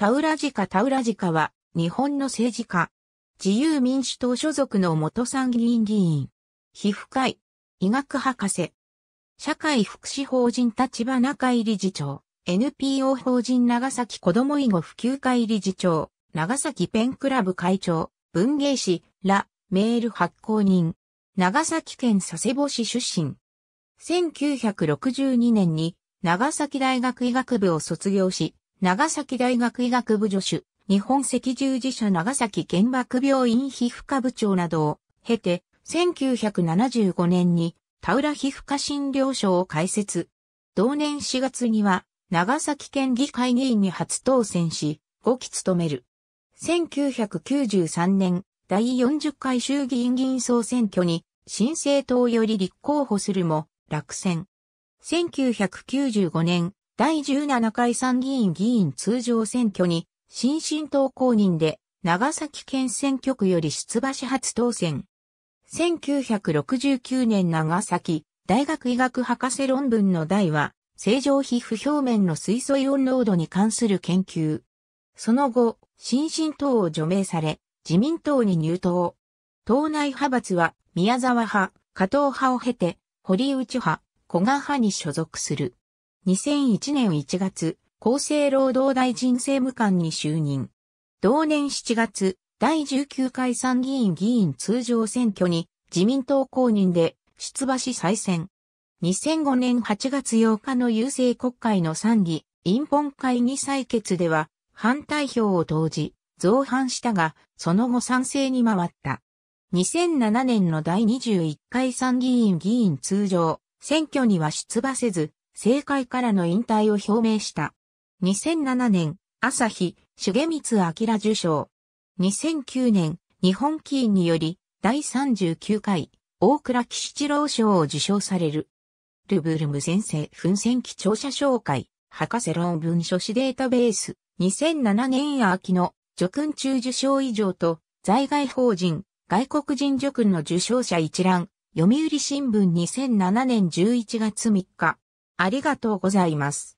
タウラジカ・タウラジカは、日本の政治家。自由民主党所属の元参議院議員。皮膚科医。医学博士。社会福祉法人立花会理事長。NPO 法人長崎子ども囲碁普及会理事長。長崎ペンクラブ会長。文芸師、ら、メール発行人。長崎県佐世保市出身。1962年に長崎大学医学部を卒業し、長崎大学医学部助手、日本赤十字社長崎原爆病院皮膚科部長などを経て、1975年に田浦皮膚科診療所を開設。同年4月には長崎県議会議員に初当選し、5期務める。1993年、第40回衆議院議員総選挙に新政党より立候補するも落選。1995年、第17回参議院議員通常選挙に、新進党公認で、長崎県選挙区より出馬し初当選。1969年長崎大学医学博士論文の題は、正常皮膚表面の水素イオン濃度に関する研究。その後、新進党を除名され、自民党に入党。党内派閥は、宮沢派、加藤派を経て、堀内派、古賀派に所属する。2001年1月、厚生労働大臣政務官に就任。同年7月、第19回参議院議員通常選挙に自民党公認で出馬し再選。2005年8月8日の郵政国会の参議、陰本会議採決では反対票を投じ、造反したが、その後賛成に回った。2007年の第21回参議院議員通常選挙には出馬せず、政界からの引退を表明した。2007年、朝日、重光明受賞。2009年、日本棋院により、第39回、大倉騎七郎賞を受賞される。ルブルム先生、奮戦記聴者紹介、博士論文書誌データベース、2007年秋の、叙勲中受賞以上と、在外法人、外国人叙勲の受賞者一覧、読売新聞2007年11月3日。ありがとうございます。